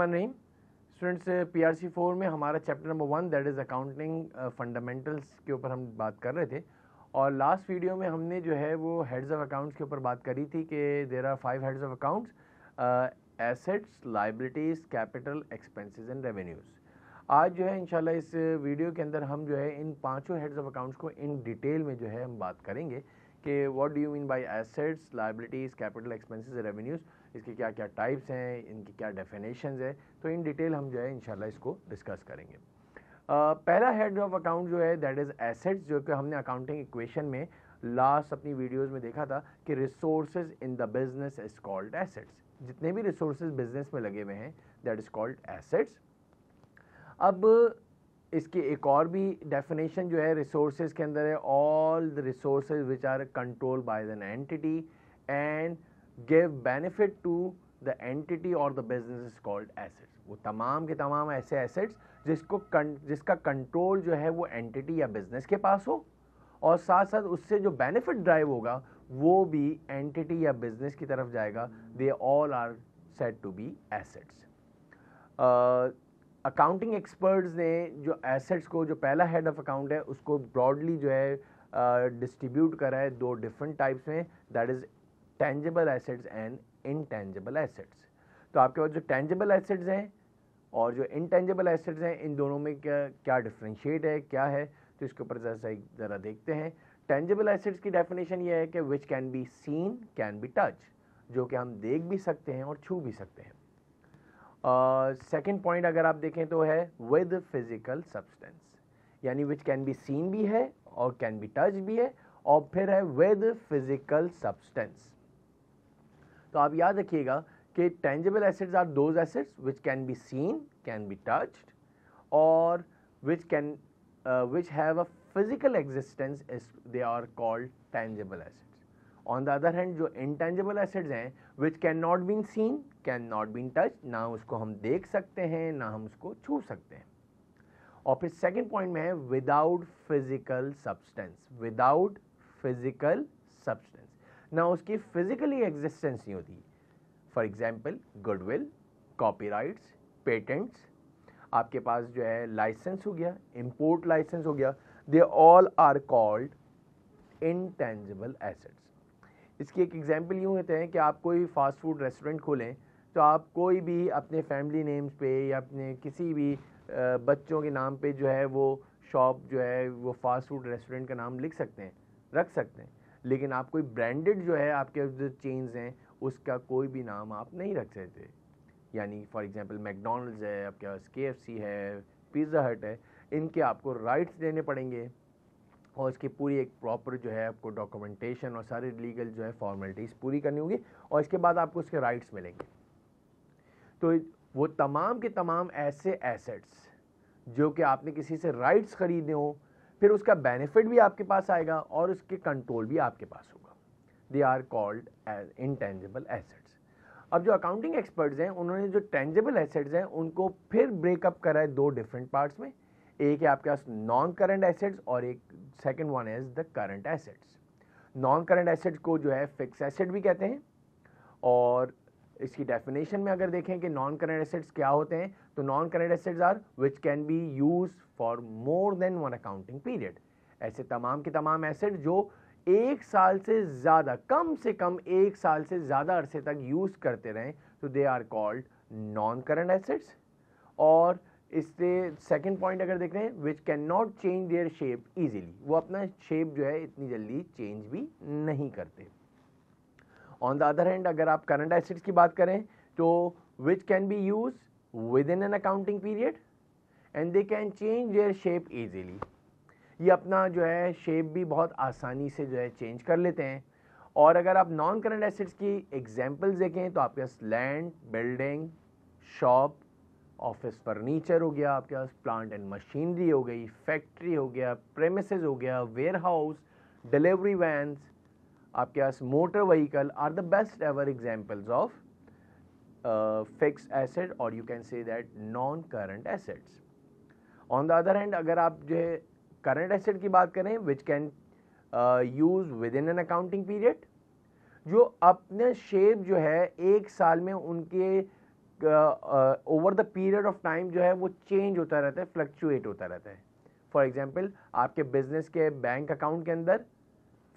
रहीम students P R C four में हमारा chapter number one that is accounting fundamentals के ऊपर हम बात कर रहे थे और लास्ट वीडियो में हमने जो है वो हेड्स ऑफ अकाउंट्स के ऊपर बात करी थी कि there are five heads of accounts assets liabilities capital expenses and revenues आज जो है इंशाल्लाह इस वीडियो के अंदर हम जो है इन पाँचों हेड्स ऑफ अकाउंट्स को इन डिटेल में जो है हम बात करेंगे कि what do you mean by assets liabilities capital expenses revenues इसकी क्या क्या टाइप्स हैं इनकी क्या डेफिनेशन है तो इन डिटेल हम जो है इनशाला इसको डिस्कस करेंगे पहला हेड ऑफ अकाउंट जो है दैट इज़ एसेट्स जो कि हमने अकाउंटिंग इक्वेशन में लास्ट अपनी वीडियोस में देखा था कि resources in the business is called assets जितने भी रिसोर्सेज बिजनेस में लगे हुए हैं दैट इज़ कॉल्ड एसेट्स अब इसकी एक और भी डेफिनेशन जो है रिसोर्सेज के अंदर है all the resources which are control by an entity and give benefit to the entity or the business is called assets. वो तमाम के तमाम ऐसे assets जिसको कं, जिसका कंट्रोल जो है वो एंटिटी या बिजनेस के पास हो और साथ साथ उससे जो बेनिफिट ड्राइव होगा वो भी एंटिटी या बिजनेस की तरफ जाएगा they all are said to be assets accounting experts ने जो एसेट्स को जो पहला हेड ऑफ अकाउंट है उसको ब्रॉडली जो है डिस्ट्रीब्यूट uh, करा है दो डिफरेंट टाइप्स में that is tangible assets and intangible assets तो आपके पास जो टेंजेबल एसेट्स हैं और जो इनटेंजेबल एसेट्स हैं इन दोनों में क्या क्या डिफ्रेंशिएट है क्या है तो इसके ऊपर जैसा ज़रा देखते हैं टेंजेबल एसेट्स की डेफिनेशन ये है कि which can be seen can be touch जो कि हम देख भी सकते हैं और छू भी सकते हैं सेकेंड uh, पॉइंट अगर आप देखें तो है विद फिजिकल सब्सटेंस यानी विच कैन बी सीन भी है और कैन बी टच भी है और फिर है विद फिजिकल सब्सटेंस तो आप याद रखिएगा कि tangible assets are those assets which can be seen can be touched और which can which have a physical existence is they are called tangible assets on the other hand जो intangible assets हैं which can not been seen can not been touch ना उसको हम देख सकते हैं ना हम उसको छू सकते हैं और फिर सेकेंड पॉइंट में है without physical substance without physical substance ना उसकी फिजिकली एग्जिस्टेंस नहीं होती for example goodwill copyrights patents आपके पास जो है लाइसेंस हो गया इम्पोर्ट लाइसेंस हो गया they all are called intangible assets इसकी एक एग्जाम्पल यूँ होते हैं कि आप कोई फास्ट फूड रेस्टोरेंट खोलें तो आप कोई भी अपने फैमिली नेम्स पे या अपने किसी भी बच्चों के नाम पे जो है वो शॉप जो है वो फास्ट फूड रेस्टोरेंट का नाम लिख सकते हैं रख सकते हैं लेकिन आप कोई ब्रांडेड जो है आपके जो चेन्स हैं उसका कोई भी नाम आप नहीं रख सकते यानी फॉर एग्जांपल मैकडोनल्ड्स है आपके पास के है पिज़्ज़ा हट है इनके आपको राइट्स देने पड़ेंगे और इसकी पूरी एक प्रॉपर जो है आपको डॉक्यूमेंटेशन और सारे लीगल जो है फॉर्मेलिटीज़ पूरी करनी होगी और इसके बाद आपको उसके राइट्स मिलेंगे तो वो तमाम के तमाम ऐसे एसेट्स जो कि आपने किसी से राइट्स ख़रीदे हों फिर उसका बेनिफिट भी आपके पास आएगा और उसके कंट्रोल भी आपके पास होगा they are called as intangible assets अब जो अकाउंटिंग एक्सपर्ट्स हैं उन्होंने जो टेंजिबल एसेट्स हैं उनको फिर ब्रेकअप करा है दो डिफरेंट पार्ट्स में एक है आपके पास नॉन करंट एसेट्स और एक second one is the current assets non current assets को जो है फिक्स एसेट भी कहते हैं और इसकी डेफिनेशन में अगर देखें कि नॉन करेंट एसेट्स क्या होते हैं तो non current assets are which can be use for more than one accounting period ऐसे तमाम के तमाम एसेट जो एक साल से ज़्यादा कम से कम एक साल से ज़्यादा अरसे तक यूज़ करते रहें तो they are called non current assets और इससे सेकंड पॉइंट अगर देख रहे हैं which can not change their shape easily वो अपना शेप जो है इतनी जल्दी चेंज भी नहीं करते ऑन द अदर हैंड अगर आप करंट एसेट्स की बात करें तो which can be use within an accounting period and they can change their shape easily ये अपना जो है शेप भी बहुत आसानी से जो है चेंज कर लेते हैं और अगर आप नॉन करंट एसेट्स की एग्जाम्पल्स देखें तो आपके पास land building shop office furniture हो गया आपके पास प्लांट एंड मशीनरी हो गई फैक्ट्री हो गया प्रेमिस हो गया वेयर हाउस डिलीवरी वैन्स आपके पास motor vehicle are the best ever examples of fix asset और you can say that non current assets on the other hand अगर आप जो है करंट एसेट की बात करें which can use within an accounting period जो अपने शेप जो है एक साल में उनके over the period of time जो है वो चेंज होता रहता है फ्लक्चुएट होता रहता है फॉर एग्जाम्पल आपके बिजनेस के बैंक अकाउंट के अंदर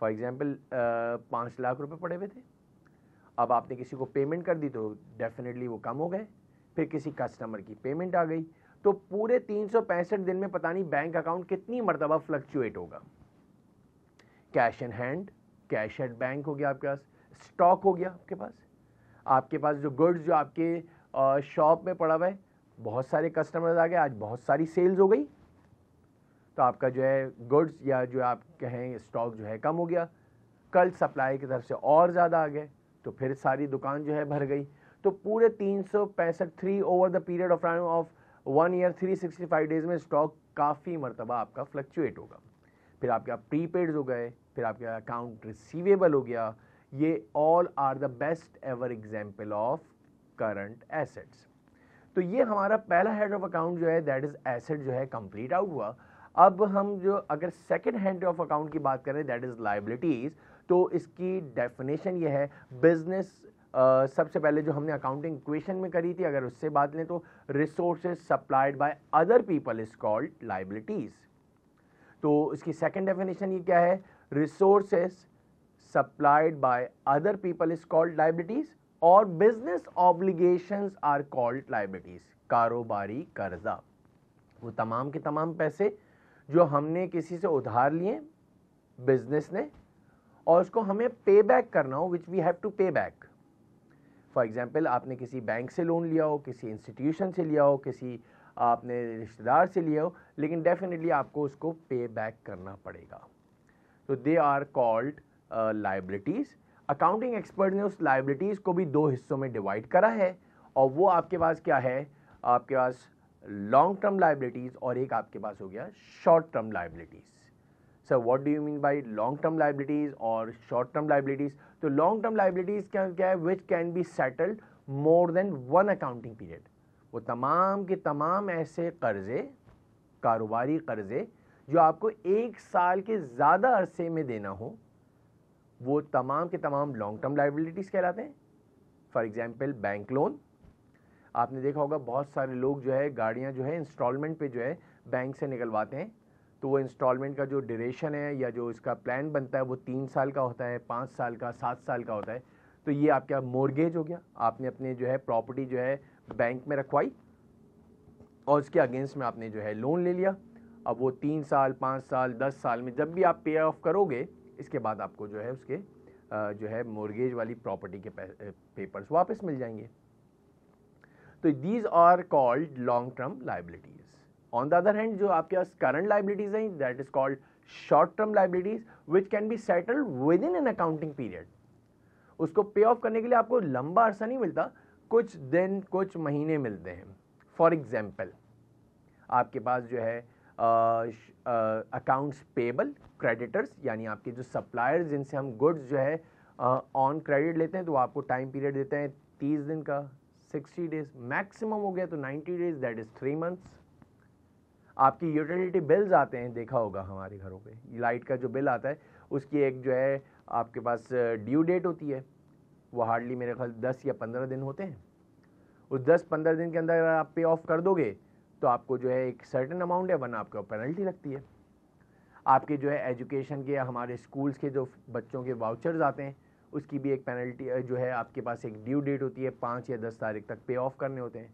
फॉर एग्ज़ाम्पल uh, पाँच लाख रुपए पड़े हुए थे अब आपने किसी को पेमेंट कर दी तो डेफिनेटली वो कम हो गए फिर किसी कस्टमर की पेमेंट आ गई तो पूरे तीन सौ पैंसठ दिन में पता नहीं बैंक अकाउंट कितनी मरतबा फ्लक्चुएट होगा cash in hand cash at bank हो गया आपके पास स्टॉक हो गया आपके पास आपके पास जो गुड्स जो आपके शॉप uh, में पड़ा हुआ है बहुत सारे कस्टमर्स आ गए आज बहुत सारी सेल्स हो गई तो आपका जो है गुड्स या जो आप कहें स्टॉक जो है कम हो गया कल सप्लाई की तरफ से और ज़्यादा आ गए तो फिर सारी दुकान जो है भर गई तो पूरे तीन सौ पैंसठ three over the period of time of one year three sixty five days में स्टॉक काफ़ी मरतबा आपका फ्लक्चुएट होगा फिर आपके प्रीपेड हो गए फिर आपका अकाउंट रिसीवेबल हो गया ये all are the best ever example of current assets तो ये हमारा पहला हेड ऑफ अकाउंट जो है दैट इज़ एसेट जो है कंप्लीट आउट हुआ अब हम जो अगर सेकेंड हैंड ऑफ अकाउंट की बात करें दैट इज़ लाइबिलिटीज़ तो इसकी डेफिनेशन ये है बिजनेस Uh, सबसे पहले जो हमने अकाउंटिंग इक्वेशन में करी थी अगर उससे बात लें तो resources supplied by other people is called liabilities तो इसकी सेकंड डेफिनेशन ये क्या है resources supplied by other people is called liabilities और business obligation are called liabilities कारोबारी कर्जा वो तमाम के तमाम पैसे जो हमने किसी से उधार लिए बिजनेस ने और उसको हमें पे बैक करना हो which we have to pay back for example आपने किसी बैंक से लोन लिया हो किसी इंस्टीट्यूशन से लिया हो किसी आपने रिश्तेदार से लिया हो लेकिन डेफिनेटली आपको उसको पे बैक करना पड़ेगा तो they are called liabilities accounting expert ने उस लाइबिलिटीज़ को भी दो हिस्सों में डिवाइड करा है और वो आपके पास क्या है आपके पास लॉन्ग टर्म लाइबिलिटीज़ और एक आपके पास हो गया short term liabilities sir what do you mean by long term liabilities और शॉर्ट टर्म लाइबिलिटीज़ तो लॉन्ग टर्म लाइबिलिटीज़ क्या क्या है which can be settled more than one accounting period वो तमाम के तमाम ऐसे कर्ज़े कारोबारी कर्ज़े जो आपको एक साल के ज़्यादा अरसे में देना हो वो तमाम के तमाम लॉन्ग टर्म लाइबिलिटीज़ कहलाते हैं फॉर एग्ज़ाम्पल बैंक लोन आपने देखा होगा बहुत सारे लोग जो है गाड़ियाँ जो है इंस्टॉलमेंट पे जो है बैंक से निकलवाते हैं तो वो इंस्टॉलमेंट का जो ड्यूरेशन है या जो इसका प्लान बनता है वो तीन साल का होता है पाँच साल का सात साल का होता है तो ये आपका मोरगेज हो गया आपने अपने जो है प्रॉपर्टी जो है बैंक में रखवाई और उसके अगेंस्ट में आपने जो है लोन ले लिया अब वो तीन साल पाँच साल दस साल में जब भी आप पे ऑफ करोगे इसके बाद आपको जो है उसके जो है मोरगेज वाली प्रॉपर्टी के पेपर्स वापस मिल जाएंगे तो these are called long term liabilities on the other hand जो आपके पास करंट लाइबिलिटीज हैं that is called short term liabilities which can be settled within an accounting period उसको पे ऑफ करने के लिए आपको लंबा अरसा नहीं मिलता कुछ दिन कुछ महीने मिलते हैं फॉर एग्जाम्पल आपके पास जो है अकाउंट्स पेबल क्रेडिटर्स यानी आपके जो सप्लायर्स जिनसे हम गुड्स जो है ऑन uh, क्रेडिट लेते हैं तो आपको टाइम पीरियड देते हैं तीस दिन का सिक्सटी डेज मैक्सिमम हो गया तो ninety days that is three months आपकी यूटिलिटी बिल्स आते हैं देखा होगा हमारे घरों पे लाइट का जो बिल आता है उसकी एक जो है आपके पास ड्यू डेट होती है वो हार्डली मेरे ख्याल दस या पंद्रह दिन होते हैं उस दस पंद्रह दिन के अंदर अगर आप पे ऑफ कर दोगे तो आपको जो है एक सर्टन अमाउंट है वरना आपके पेनल्टी लगती है आपके जो है एजुकेशन के हमारे स्कूल्स के जो बच्चों के वाउचर्स आते हैं उसकी भी एक पेनल्टी जो है आपके पास एक ड्यू डेट होती है पाँच या दस तारीख तक पे ऑफ करने होते हैं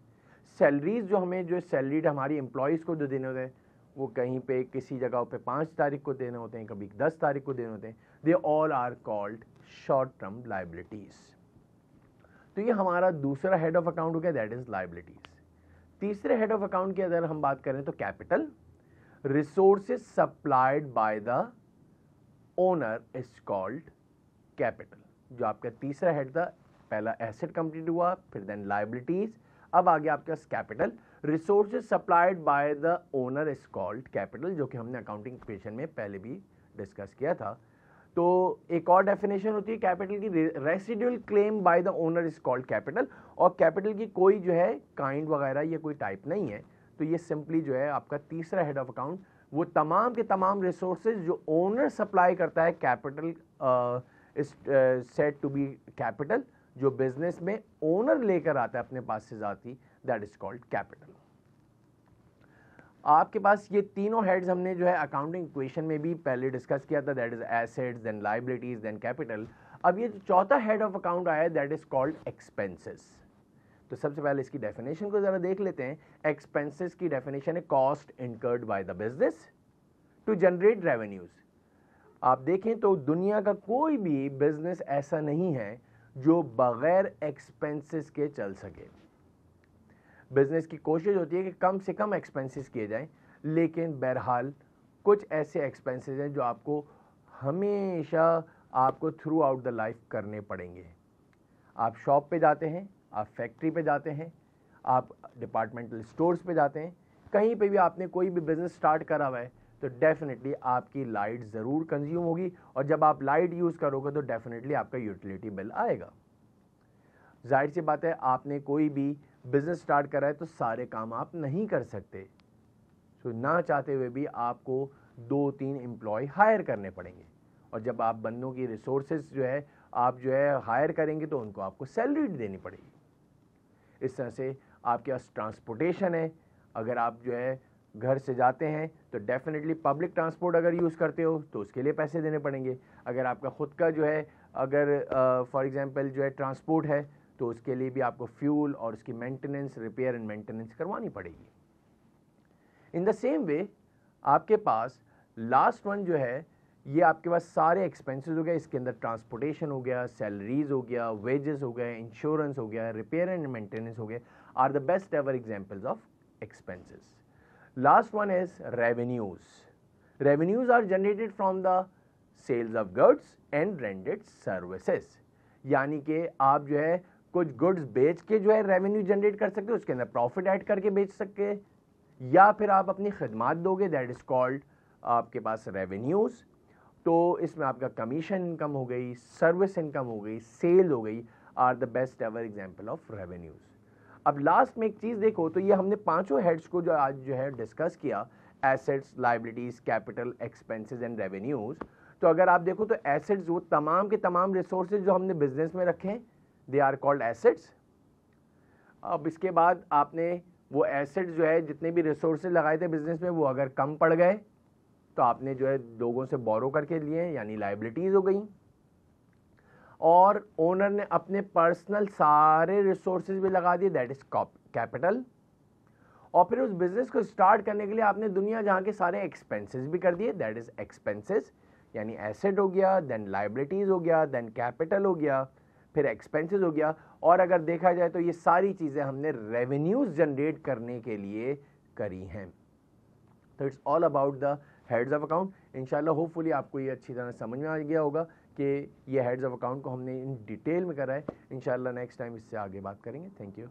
सैलरीज जो हमें जो सैलरीड हमारी एम्प्लॉयज़ को जो देने होते हैं वो कहीं पे किसी जगह पे पाँच तारीख को देने होते हैं कभी दस तारीख को देने होते हैं they all are called short term liabilities तो ये हमारा दूसरा हेड ऑफ अकाउंट हो गया दैट इज़ लाइबिलिटीज़ तीसरे हेड ऑफ अकाउंट की अगर हम बात करें तो capital resources supplied by the owner is called capital जो आपका तीसरा हेड था पहला एसेट कंप्लीट हुआ फिर देन लाइबिलिटीज अब आ गया आपके पास capital resource supplied by the owner is called capital जो कि हमने अकाउंटिंग पेशन में पहले भी डिस्कस किया था तो एक और डेफिनेशन होती है कैपिटल की residual claim by the owner is called capital और कैपिटल की कोई जो है काइंड वगैरह या कोई टाइप नहीं है तो ये सिंपली जो है आपका तीसरा हेड ऑफ अकाउंट वो तमाम के तमाम रिसोर्सेज जो ओनर सप्लाई करता है capital is said to be capital जो बिजनेस में ओनर लेकर आता है अपने पास से जाती दैट इज कॉल्ड कैपिटल आपके पास ये तीनों हेड्स हमने जो है अकाउंटिंग इक्वेशन में भी पहले डिस्कस किया था that is assets then liabilities then capital अब ये जो चौथा हेड ऑफ अकाउंट आया है दैट इज कॉल्ड एक्सपेंसेस तो सबसे पहले इसकी डेफिनेशन को जरा देख लेते हैं एक्सपेंसेस की डेफिनेशन है cost incurred by the business to generate revenues आप देखें तो दुनिया का कोई भी बिज़नेस ऐसा नहीं है जो बग़ैर एक्सपेंसेस के चल सके बिज़नेस की कोशिश होती है कि कम से कम एक्सपेंसेस किए जाएं लेकिन बहरहाल कुछ ऐसे एक्सपेंसेस हैं जो आपको हमेशा आपको थ्रू आउट द लाइफ करने पड़ेंगे आप शॉप पे जाते हैं आप फैक्ट्री पे जाते हैं आप डिपार्टमेंटल स्टोर्स पे जाते हैं कहीं पे भी आपने कोई भी बिज़नेस स्टार्ट करा हुआ है तो डेफिनेटली आपकी लाइट ज़रूर कंज्यूम होगी और जब आप लाइट यूज़ करोगे तो डेफिनेटली आपका यूटिलिटी बिल आएगा जाहिर सी बात है आपने कोई भी बिज़नेस स्टार्ट करा है तो सारे काम आप नहीं कर सकते सो ना चाहते हुए भी आपको दो तीन एम्प्लॉय हायर करने पड़ेंगे और जब आप बंदों की रिसोर्सेज जो है आप जो है हायर करेंगे तो उनको आपको सैलरी देनी पड़ेगी इस तरह से आपके पास ट्रांसपोर्टेशन है अगर आप जो है घर से जाते हैं तो डेफिनेटली पब्लिक ट्रांसपोर्ट अगर यूज़ करते हो तो उसके लिए पैसे देने पड़ेंगे अगर आपका ख़ुद का जो है अगर फॉर uh, एग्ज़ाम्पल जो है ट्रांसपोर्ट है तो उसके लिए भी आपको फ्यूल और उसकी मेंटेनेंस रिपेयर एंड मेंटेनेंस करवानी पड़ेगी इन द सेम वे आपके पास लास्ट वन जो है ये आपके पास सारे एक्सपेंसेस हो गए इसके अंदर ट्रांसपोर्टेशन हो गया सैलरीज हो गया वेजेस हो गए इंश्योरेंस हो गया रिपेयर एंड मेंटेनेंस हो गए are the best ever examples of expenses last one is revenues revenues are generated from the sales of goods and rented services यानी कि आप जो है कुछ गुड्स बेच के जो है रेवेन्यू जनरेट कर सकते हो उसके अंदर प्रॉफिट ऐड करके बेच सकते या फिर आप अपनी खदमात दोगे दैट इज़ कॉल्ड आपके पास रेवेन्यूज़ तो इसमें आपका कमीशन इनकम हो गई सर्विस इनकम हो गई सेल हो गई are the best ever example of revenues अब लास्ट में एक चीज़ देखो तो ये हमने पांचों हेड्स को जो आज जो है डिस्कस किया assets liabilities capital expenses and revenues तो अगर आप देखो तो एसेट्स वो तमाम के तमाम रिसोर्सेज जो हमने बिजनेस में रखे दे आर कॉल्ड एसेट्स अब इसके बाद आपने वो एसेट्स जो है जितने भी रिसोर्सेज लगाए थे बिजनेस में वो अगर कम पड़ गए तो आपने जो है लोगों से बोरो करके लिए यानी लाइबिलिटीज़ हो गई और ओनर ने अपने पर्सनल सारे रिसोर्सेज भी लगा दिए दैट इज़ कैपिटल और फिर उस बिज़नेस को स्टार्ट करने के लिए आपने दुनिया जहाँ के सारे एक्सपेंसेस भी कर दिए दैट इज़ एक्सपेंसेस यानी एसेट हो गया देन लाइबिलिटीज़ हो गया देन कैपिटल हो गया फिर एक्सपेंसेस हो गया और अगर देखा जाए तो ये सारी चीज़ें हमने रेवेन्यूज़ जनरेट करने के लिए करी हैं तो it's all about the heads of account in hopefully आपको ये अच्छी तरह समझ में आ गया होगा कि ये हेड्स ऑफ अकाउंट को हमने इन डिटेल में करा है इन नेक्स्ट टाइम इससे आगे बात करेंगे थैंक यू